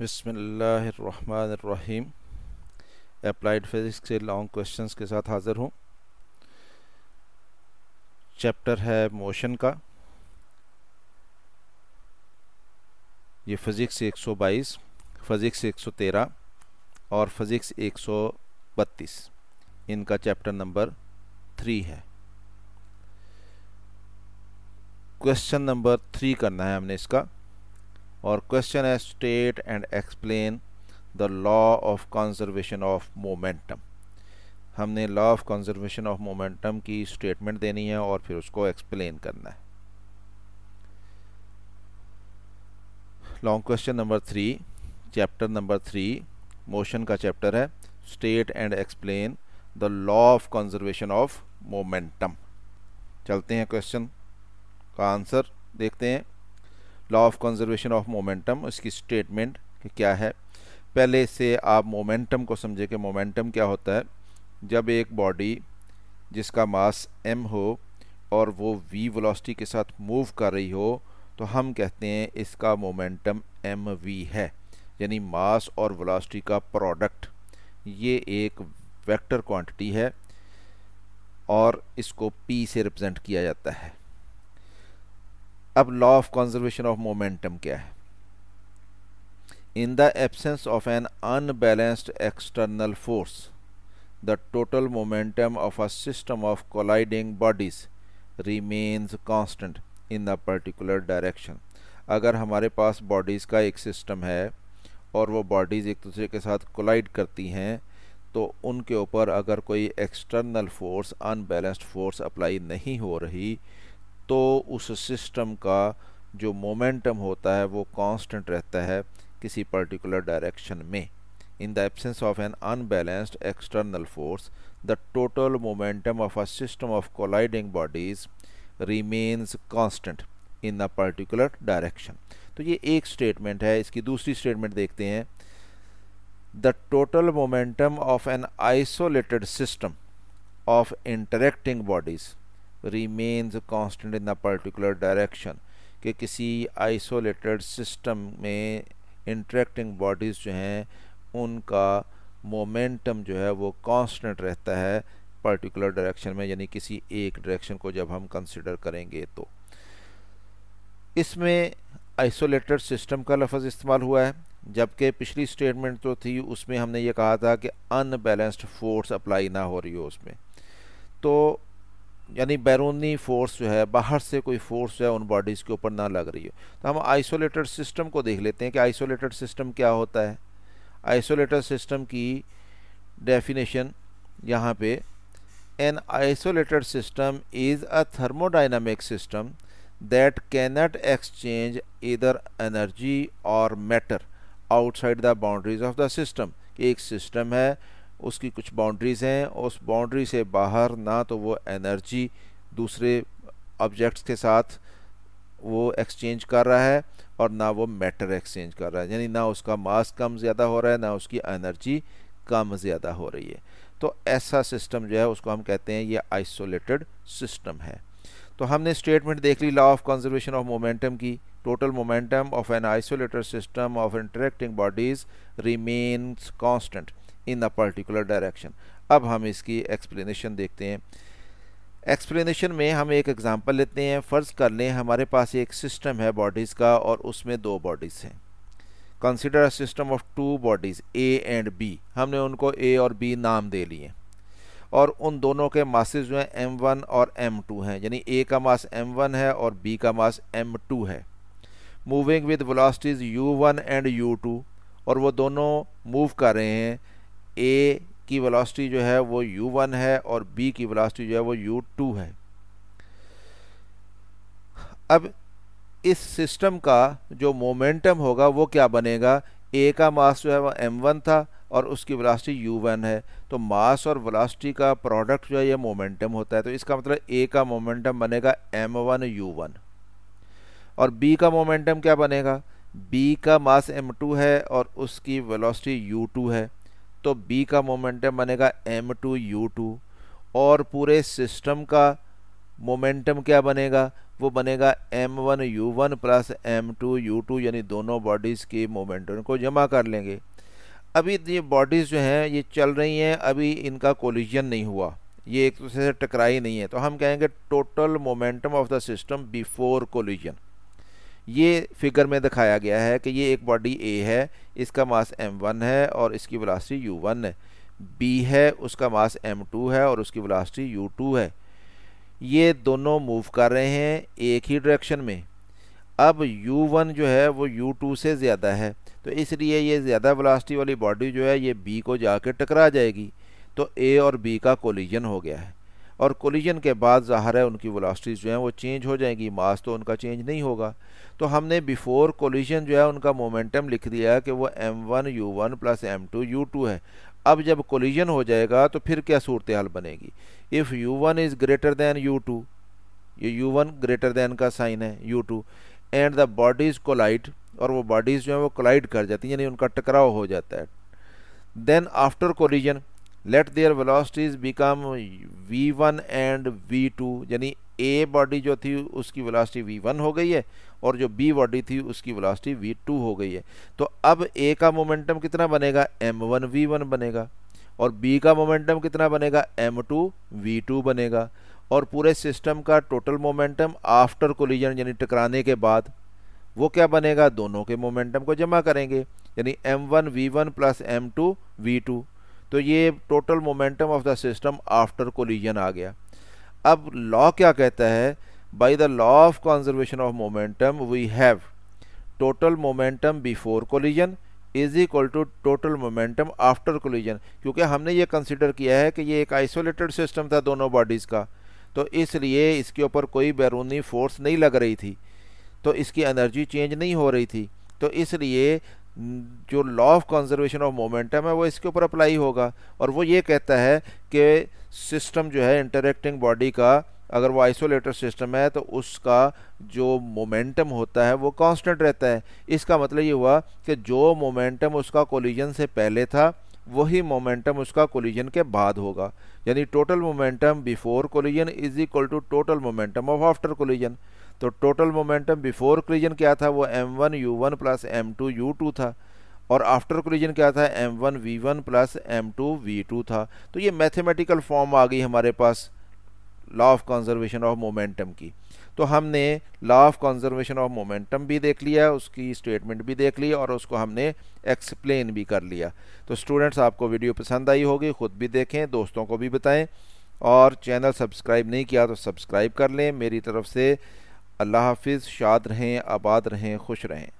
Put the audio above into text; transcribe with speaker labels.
Speaker 1: बसमीम applied physics के long questions के साथ हाज़िर हूँ चैप्टर है मोशन का ये फ़िज़िक्स 122, फ़िज़िक्स 113 और फ़िज़िक्स 132 इनका चैप्टर नंबर थ्री है क्वेश्चन नंबर थ्री करना है हमने इसका और क्वेश्चन है state and explain the law of conservation of momentum हमने law of conservation of momentum की स्टेटमेंट देनी है और फिर उसको एक्सप्लेन करना है long question number three chapter number three motion का चैप्टर है state and explain the law of conservation of momentum चलते हैं क्वेश्चन का आंसर देखते हैं law of conservation of momentum उसकी स्टेटमेंट क्या है पहले से आप मोमेंटम को समझे कि मोमेंटम क्या होता है जब एक बॉडी जिसका मास m हो और वो v वेलोसिटी के साथ मूव कर रही हो तो हम कहते हैं इसका मोमेंटम एम वी है यानी मास और वेलोसिटी का प्रोडक्ट ये एक वेक्टर क्वांटिटी है और इसको p से रिप्रेजेंट किया जाता है अब law of conservation of momentum क्या है in the absence of an unbalanced external force the total momentum of a system of colliding bodies remains constant in the particular direction अगर हमारे पास बॉडीज़ का एक सिस्टम है और वो बॉडीज़ एक दूसरे के साथ कोलाइड करती हैं तो उनके ऊपर अगर कोई external force unbalanced force apply नहीं हो रही तो उस सिस्टम का जो मोमेंटम होता है वो कांस्टेंट रहता है किसी पर्टिकुलर डायरेक्शन में in the absence of an unbalanced external force the total momentum of a system of colliding bodies remains constant in a particular direction तो ये एक स्टेटमेंट है इसकी दूसरी स्टेटमेंट देखते हैं the total momentum of an isolated system of interacting bodies remains constant in a particular direction कि किसी आइसोलेटेड सिस्टम में इंट्रैक्टिंग बॉडीज़ जो हैं उनका मोमेंटम जो है वो कॉन्स्टेंट रहता है पर्टिकुलर डायरेक्शन में यानी किसी एक डायरेक्शन को जब हम कंसिडर करेंगे तो इसमें आइसोलेटेड सिस्टम का लफज इस्तेमाल हुआ है जबकि पिछली स्टेटमेंट तो थी उसमें हमने ये कहा था कि अनबैलेंस्ड फोर्स अप्लाई ना हो रही हो उसमें तो यानी बैरूनी फोर्स जो है बाहर से कोई फोर्स है उन बॉडीज़ के ऊपर ना लग रही हो तो हम आइसोलेटेड सिस्टम को देख लेते हैं कि आइसोलेटेड सिस्टम क्या होता है आइसोलेटेड सिस्टम की डेफिनेशन यहाँ पे an isolated system is a thermodynamic system that cannot exchange either energy और matter outside the boundaries of the system एक सिस्टम है उसकी कुछ बाउंड्रीज़ हैं उस बाउंड्री से बाहर ना तो वो एनर्जी दूसरे ऑब्जेक्ट्स के साथ वो एक्सचेंज कर रहा है और ना वो मैटर एक्सचेंज कर रहा है यानी ना उसका मास कम ज़्यादा हो रहा है ना उसकी एनर्जी कम ज़्यादा हो रही है तो ऐसा सिस्टम जो है उसको हम कहते हैं ये आइसोलेटेड सिस्टम है तो हमने स्टेटमेंट देख ली law of conservation of momentum की total momentum of an isolated system of interacting bodies remains constant in a particular direction अब हम इसकी एक्सप्लेनेशन देखते हैं एक्सप्लेनेशन में हम एक एग्जांपल लेते हैं फ़र्ज़ कर लें हमारे पास एक सिस्टम है बॉडीज़ का और उसमें दो बॉडीज़ हैं consider system of two bodies A and B हमने उनको ए और बी नाम दे लिए और उन दोनों के मासेज जो हैं एम वन और एम टू हैं यानी ए का मास एम वन है और बी का मास एम टू है moving with velocities U one and U two और वो दोनों मूव कर रहे हैं ए की वेलोसिटी जो है वो यू वन है और बी की वेलोसिटी जो है वो यू टू है अब इस सिस्टम का जो मोमेंटम होगा वो क्या बनेगा ए का मास जो है वह वन था और उसकी वेलोसिटी वन है तो मास और वेलोसिटी का प्रोडक्ट जो है ये मोमेंटम होता है तो इसका मतलब ए का मोमेंटम बनेगा एम वन यू वन और बी का मोमेंटम क्या बनेगा बी का मास एम टू है और उसकी वेलोसिटी टू है तो बी का मोमेंटम बनेगा एम टू यू टू और पूरे सिस्टम का मोमेंटम क्या बनेगा वो बनेगा M one U one plus M two U two यानी दोनों बॉडीज़ के मोमेंटम को जमा कर लेंगे अभी ये बॉडीज़ जो हैं ये चल रही हैं अभी इनका कोलिजन नहीं हुआ ये एक दूसरे से टकराई नहीं है तो हम कहेंगे total momentum of the system before collision ये फिगर में दिखाया गया है कि ये एक बॉडी ए है इसका मास एम वन है और इसकी वेलोसिटी यू वन है बी है उसका मास एम टू है और उसकी वेलोसिटी यू टू है ये दोनों मूव कर रहे हैं एक ही डायरेक्शन में अब यू वन जो है वो यू टू से ज़्यादा है तो इसलिए ये ज़्यादा वेलोसिटी वाली बॉडी जो है ये बी को जाके टकरा जाएगी तो ए और बी का कोलिजन हो गया है और कोलिजन के बाद ज़ाहिर है उनकी वेलोसिटीज़ जो हैं वो चेंज हो जाएंगी मास तो उनका चेंज नहीं होगा तो हमने बिफ़ोर कोलिजन जो है उनका मोमेंटम लिख दिया कि वो M one U one plus M two U two है अब जब कोलिजन हो जाएगा तो फिर क्या सूरत हाल बनेगी if U one is greater than U two ये यू वन ग्रेटर दैन का साइन है U two and the bodies collide और वो बॉडीज़ जो हैं वो कोलाइड कर जाती हैं यानी उनका टकराव हो जाता है then after collision let their velocities become v1 and v2 यानी ए बॉडी जो थी उसकी वेलोसिटी v1 हो गई है और जो बी बॉडी थी उसकी वेलोसिटी v2 हो गई है तो अब ए का मोमेंटम कितना बनेगा m1 v1 बनेगा और बी का मोमेंटम कितना बनेगा m2 v2 बनेगा और पूरे सिस्टम का टोटल मोमेंटम आफ्टर कोलिजन यानी टकराने के बाद वो क्या बनेगा दोनों के मोमेंटम को जमा करेंगे यानी m1 v1 plus m2 v2 तो ये total momentum of the system after collision आ गया अब लॉ क्या कहता है by the law of conservation of momentum we have total momentum before collision is equal to total momentum after collision क्योंकि हमने ये कंसिडर किया है कि ये एक आइसोलेटेड सिस्टम था दोनों बॉडीज़ का तो इसलिए इसके ऊपर कोई बैरूनी फोर्स नहीं लग रही थी तो इसकी एनर्जी चेंज नहीं हो रही थी तो इसलिए जो law of conservation of momentum है वो इसके ऊपर अप्लाई होगा और वो ये कहता है कि सिस्टम जो है इंटरेक्टिंग बॉडी का अगर वो आइसोलेटर सिस्टम है तो उसका जो मोमेंटम होता है वो कांस्टेंट रहता है इसका मतलब ये हुआ कि जो मोमेंटम उसका कोलिजन से पहले था वही मोमेंटम उसका कोलिजन के बाद होगा यानी total momentum before collision is equal to total momentum of after collision तो टोटल मोमेंटम बिफोर कोलिजन क्या था वो M one U one plus M two U two था और आफ्टर कोलिजन क्या था M one V one plus M two V two था तो ये मैथमेटिकल फॉर्म आ गई हमारे पास law of conservation of momentum की तो हमने law of conservation of momentum भी देख लिया उसकी स्टेटमेंट भी देख ली और उसको हमने एक्सप्लेन भी कर लिया तो स्टूडेंट्स आपको वीडियो पसंद आई होगी ख़ुद भी देखें दोस्तों को भी बताएं और चैनल सब्सक्राइब नहीं किया तो सब्सक्राइब कर लें मेरी तरफ से अल्लाह हाफिज़ शाद रहें आबाद रहें खुश रहें